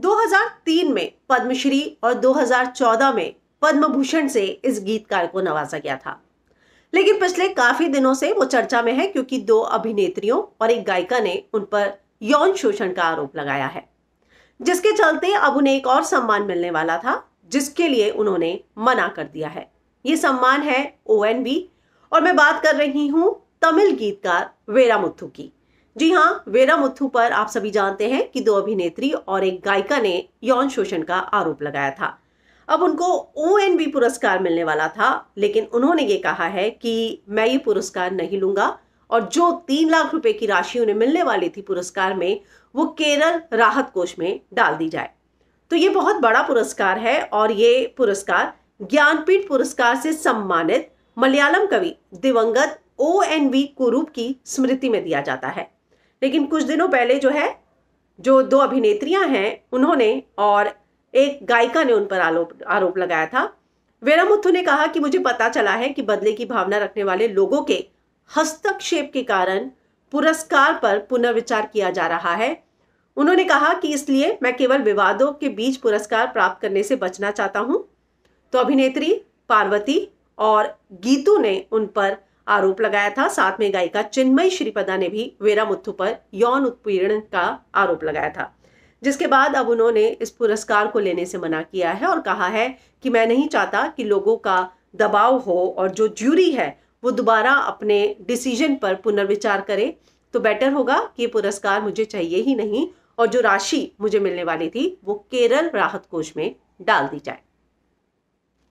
2003 में पद्मश्री और 2014 में पद्म भूषण से इस गीतकार को नवाजा गया था लेकिन पिछले काफी दिनों से वो चर्चा में है क्योंकि दो अभिनेत्रियों और एक गायिका ने उन पर यौन शोषण का आरोप लगाया है जिसके चलते अब उन्हें एक और सम्मान मिलने वाला था जिसके लिए उन्होंने मना कर दिया है ये सम्मान है ओ और मैं बात कर रही हूं तमिल गीतकार वेरामुथु की जी हाँ वेरा मुथु पर आप सभी जानते हैं कि दो अभिनेत्री और एक गायिका ने यौन शोषण का आरोप लगाया था अब उनको ओ पुरस्कार मिलने वाला था लेकिन उन्होंने ये कहा है कि मैं ये पुरस्कार नहीं लूंगा और जो तीन लाख रुपए की राशि उन्हें मिलने वाली थी पुरस्कार में वो केरल राहत कोष में डाल दी जाए तो ये बहुत बड़ा पुरस्कार है और ये पुरस्कार ज्ञानपीठ पुरस्कार से सम्मानित मलयालम कवि दिवंगत ओ एन वी कुरूप की स्मृति में दिया जाता है लेकिन कुछ दिनों पहले जो है जो दो अभिनेत्रियां हैं उन्होंने और एक गायिका ने उन पर आरोप आरोप लगाया था वेरामुथु ने कहा कि मुझे पता चला है कि बदले की भावना रखने वाले लोगों के हस्तक्षेप के कारण पुरस्कार पर पुनर्विचार किया जा रहा है उन्होंने कहा कि इसलिए मैं केवल विवादों के बीच पुरस्कार प्राप्त करने से बचना चाहता हूँ तो अभिनेत्री पार्वती और गीतू ने उन पर आरोप लगाया था साथ में गायिका चिन्मय श्रीपदा ने भी वेरा मुथु पर यौन उत्पीड़न का आरोप लगाया था जिसके बाद अब उन्होंने इस पुरस्कार को लेने से मना किया है और कहा है कि मैं नहीं चाहता कि लोगों का दबाव हो और जो ज्यूरी है वो दोबारा अपने डिसीजन पर पुनर्विचार करे तो बेटर होगा कि पुरस्कार मुझे चाहिए ही नहीं और जो राशि मुझे मिलने वाली थी वो केरल राहत कोष में डाल दी जाए